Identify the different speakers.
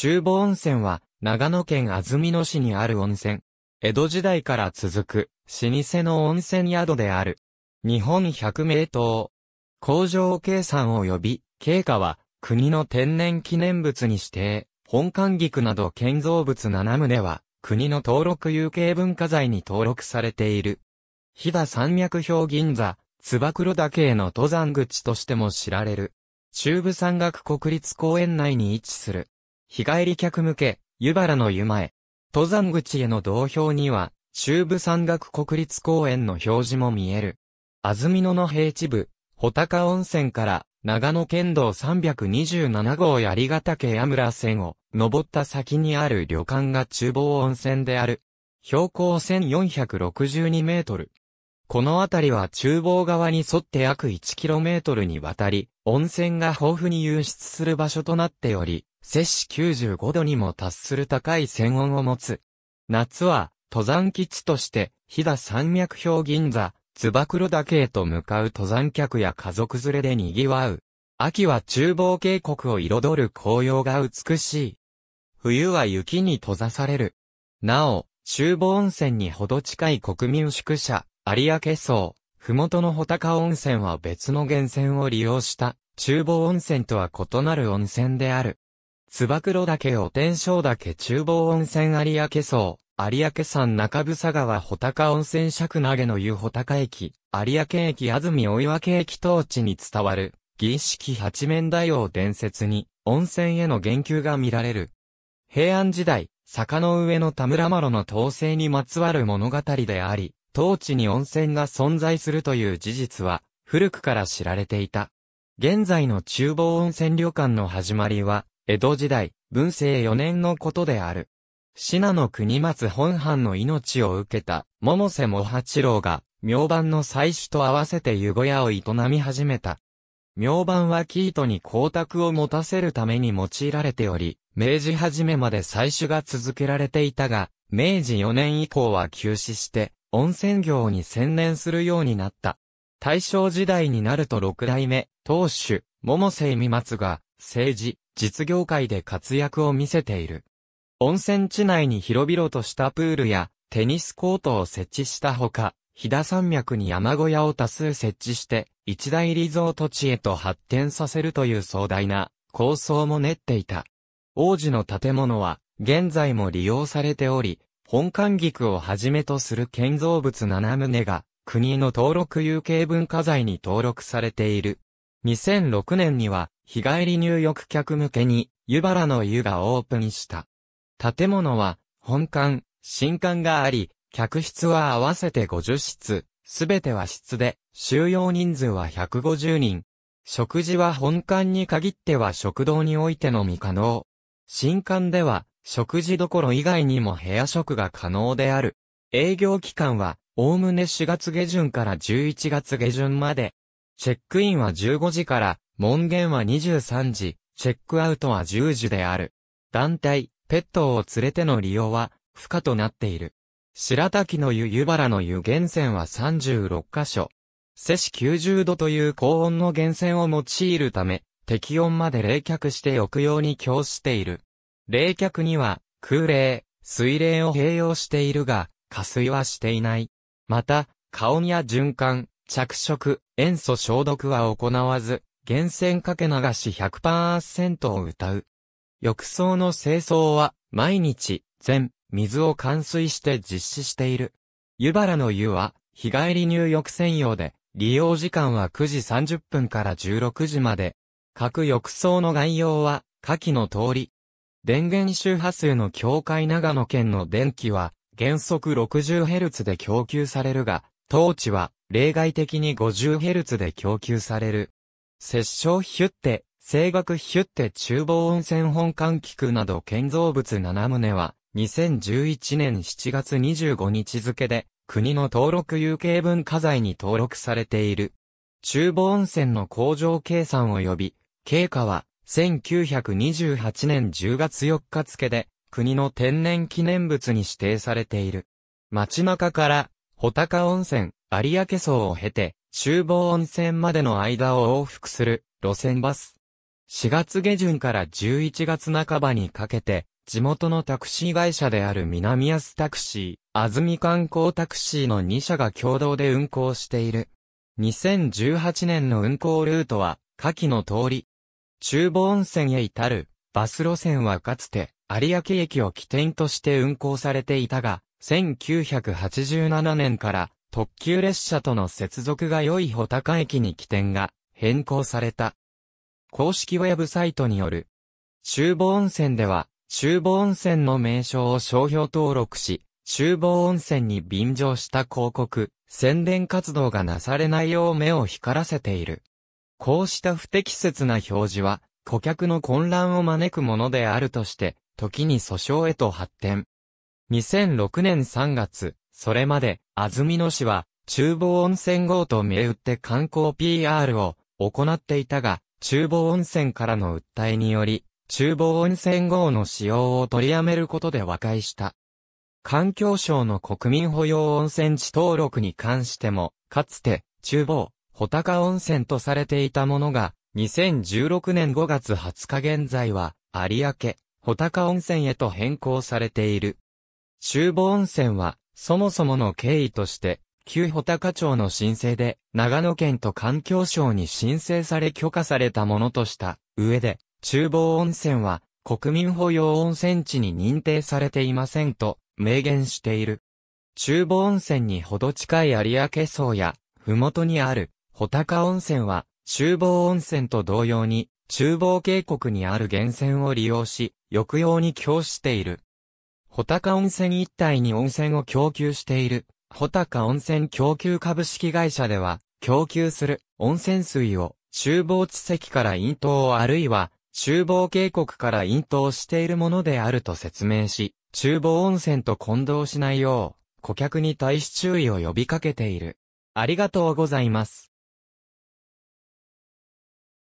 Speaker 1: 厨房温泉は、長野県安曇野市にある温泉。江戸時代から続く、老舗の温泉宿である。日本百名湯。工場計算を呼び、経過は、国の天然記念物に指定。本館菊など建造物7棟は、国の登録有形文化財に登録されている。飛騨山脈標銀座、つば黒岳への登山口としても知られる。中部山岳国立公園内に位置する。日帰り客向け、湯原の湯前。登山口への道標には、中部山岳国立公園の表示も見える。安曇野の平地部、穂高温泉から長野県道327号槍ヶ岳矢村線を登った先にある旅館が厨房温泉である。標高1462メートル。この辺りは厨房側に沿って約1キロメートルにわたり、温泉が豊富に湧出する場所となっており、摂氏95度にも達する高い線温を持つ。夏は、登山基地として、飛騨山脈標銀座、つば黒岳へと向かう登山客や家族連れで賑わう。秋は厨房渓谷を彩る紅葉が美しい。冬は雪に閉ざされる。なお、厨房温泉にほど近い国民宿舎、有明層、ふもとの穂高温泉は別の源泉を利用した、厨房温泉とは異なる温泉である。つばろ岳お天正岳厨房温泉有明層、有明山中佐川穂高温泉尺投げの湯穂高駅、有明駅安住追分駅当地に伝わる、儀式八面大王伝説に、温泉への言及が見られる。平安時代、坂の上の田村麻呂の統制にまつわる物語であり、当地に温泉が存在するという事実は、古くから知られていた。現在の厨房温泉旅館の始まりは、江戸時代、文政4年のことである。信濃国松本藩の命を受けた、百瀬茂八郎が、明版の採取と合わせて湯小屋を営み始めた。明版は生糸に光沢を持たせるために用いられており、明治初めまで採取が続けられていたが、明治4年以降は休止して、温泉業に専念するようになった。大正時代になると六代目、当主、桃瀬美松が、政治、実業界で活躍を見せている。温泉地内に広々としたプールやテニスコートを設置したほか、飛騨山脈に山小屋を多数設置して、一大リゾート地へと発展させるという壮大な構想も練っていた。王子の建物は現在も利用されており、本館菊をはじめとする建造物7棟が国の登録有形文化財に登録されている。2006年には、日帰り入浴客向けに、湯原の湯がオープンした。建物は、本館、新館があり、客室は合わせて50室、すべては室で、収容人数は150人。食事は本館に限っては食堂においてのみ可能。新館では、食事どころ以外にも部屋食が可能である。営業期間は、おおむね4月下旬から11月下旬まで、チェックインは15時から、門限は23時、チェックアウトは10時である。団体、ペットを連れての利用は、不可となっている。白滝の湯湯原の湯源泉は36カ所。摂氏90度という高温の源泉を用いるため、適温まで冷却しておくように供している。冷却には、空冷、水冷を併用しているが、加水はしていない。また、加温や循環、着色、塩素消毒は行わず、源泉かけ流し100%を歌う。浴槽の清掃は、毎日、全、水を換水して実施している。湯原の湯は、日帰り入浴専用で、利用時間は9時30分から16時まで。各浴槽の概要は、下記の通り。電源周波数の境界長野県の電気は、原則 60Hz で供給されるが、当地は例外的に 50Hz で供給される。摂政ヒュッテ、声楽ヒュッテ厨房温泉本館菊など建造物7棟は、2011年7月25日付で、国の登録有形文化財に登録されている。厨房温泉の工場計算及び、経過は、1928年10月4日付で、国の天然記念物に指定されている。街中から、穂高温泉、有明層を経て、厨房温泉までの間を往復する路線バス。4月下旬から11月半ばにかけて、地元のタクシー会社である南安タクシー、安住観光タクシーの2社が共同で運行している。2018年の運行ルートは、下記の通り。中房温泉へ至る、バス路線はかつて、有明駅を起点として運行されていたが、1987年から特急列車との接続が良い穂高駅に起点が変更された。公式ウェブサイトによる。厨房温泉では、厨房温泉の名称を商標登録し、厨房温泉に便乗した広告、宣伝活動がなされないよう目を光らせている。こうした不適切な表示は、顧客の混乱を招くものであるとして、時に訴訟へと発展。2006年3月、それまで、安曇野市は、厨房温泉号と銘打って観光 PR を行っていたが、厨房温泉からの訴えにより、厨房温泉号の使用を取りやめることで和解した。環境省の国民保養温泉地登録に関しても、かつて、厨房、穂高温泉とされていたものが、2016年5月20日現在は、有明、穂高温泉へと変更されている。厨房温泉は、そもそもの経緯として、旧穂高町の申請で、長野県と環境省に申請され許可されたものとした、上で、厨房温泉は、国民保養温泉地に認定されていませんと、明言している。厨房温泉にほど近い有明層や、ふもとにある、穂高温泉は、厨房温泉と同様に、厨房渓谷にある源泉を利用し、抑揚に供している。穂高温泉一帯に温泉を供給している、穂高温泉供給株式会社では、供給する温泉水を、厨房地籍から引頭あるいは、厨房渓谷から引頭しているものであると説明し、厨房温泉と混同しないよう、顧客に対し注意を呼びかけている。ありがとうございます。